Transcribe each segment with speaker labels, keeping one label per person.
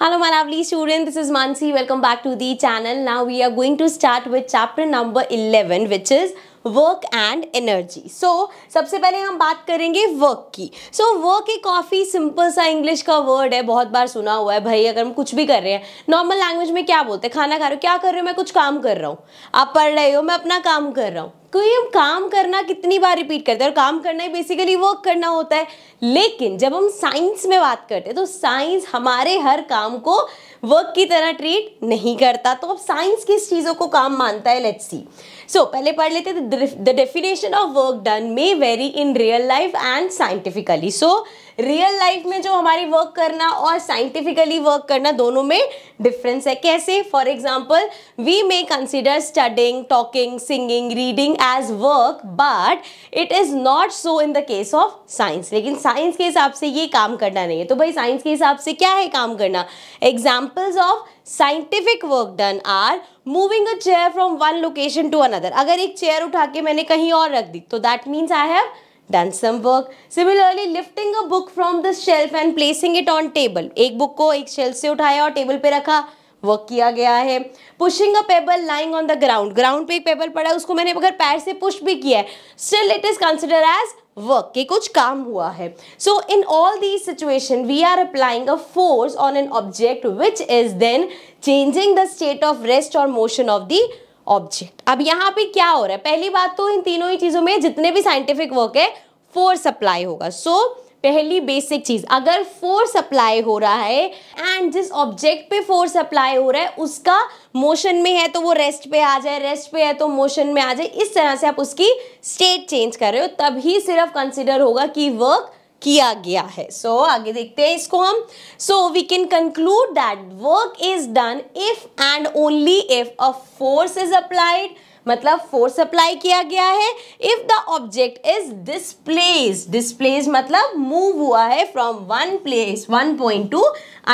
Speaker 1: Hello my lovely student this is Mansi welcome back to the channel now we are going to start with chapter number 11 which is work and energy so सबसे पहले हम बात करेंगे work की so work एक काफ़ी simple सा English का वर्ड है बहुत बार सुना हुआ है भाई अगर हम कुछ भी कर रहे हैं नॉर्मल लैंग्वेज में क्या बोलते हैं खाना खा रहे हो क्या कर रहे हो मैं कुछ काम कर रहा हूँ आप पढ़ रहे हो मैं अपना काम कर रहा हूँ कोई हम काम करना कितनी बार रिपीट करते हैं और काम करना ही बेसिकली वर्क करना होता है लेकिन जब हम साइंस में बात करते हैं तो साइंस हमारे हर काम को वर्क की तरह ट्रीट नहीं करता तो अब साइंस किस चीज़ों को काम मानता है लेट्स सी सो पहले पढ़ लेते the definition of work done may vary in real life and scientifically so real life में जो हमारी वर्क करना और साइंटिफिकली वर्क करना दोनों में डिफरेंस है कैसे for example we may consider studying talking singing reading as work but it is not so in the case of science लेकिन साइंस के हिसाब से ये काम करना नहीं है तो भाई साइंस के हिसाब से क्या है काम करना example examples of scientific work done are moving a chair from one location to another अगर एक चेयर उठा के मैंने कहीं और रख दी तो that means I have done some work similarly lifting a book from the shelf and placing it on table एक बुक को एक शेल्फ से उठाया और टेबल पे रखा वर्क किया गया है pushing a pebble lying on the ground ground पे एक पेबल पड़ा है उसको मैंने अगर पैर से पुश भी किया है still it is consider as work के कुछ काम हुआ है so in all the situation we are applying a force on an object which is then changing the state of rest और मोशन ऑफ दी ऑब्जेक्ट अब यहाँ पे क्या हो रहा है पहली बात तो इन तीनों ही चीज़ों में जितने भी साइंटिफिक वर्क है फोर्स अप्लाई होगा सो so, पहली बेसिक चीज अगर फोर्स अप्लाई हो रहा है एंड जिस ऑब्जेक्ट पे फोर्स अप्लाई हो रहा है उसका मोशन में है तो वो रेस्ट पे आ जाए रेस्ट पे है तो मोशन में आ जाए इस तरह से आप उसकी स्टेट चेंज कर रहे हो तभी सिर्फ कंसिडर होगा कि वर्क किया गया है सो so, आगे देखते हैं इसको हम so we can conclude that work is done if and only if a force is applied मतलब फोर्स अप्लाई किया गया है if the object is displace displace मतलब मूव हुआ है from one place one point to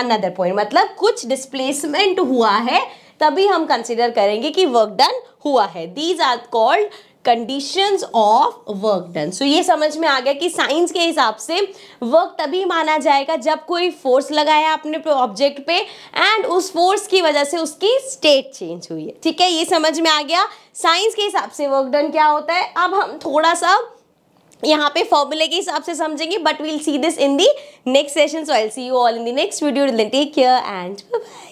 Speaker 1: another point मतलब कुछ displacement हुआ है तभी हम कंसिडर करेंगे कि वर्क डन हुआ है these are called conditions of work done so ये समझ में आ गया कि साइंस के हिसाब से वर्क तभी माना जाएगा जब कोई फोर्स लगाया अपने ऑब्जेक्ट पे एंड उस फोर्स की वजह से उसकी स्टेट चेंज हुई है ठीक है ये समझ में आ गया साइंस के हिसाब से वर्क डन क्या होता है अब हम थोड़ा सा यहाँ पे फॉर्मूले के हिसाब से समझेंगे but we'll see this in the next session so I see you all in the next video take care and bye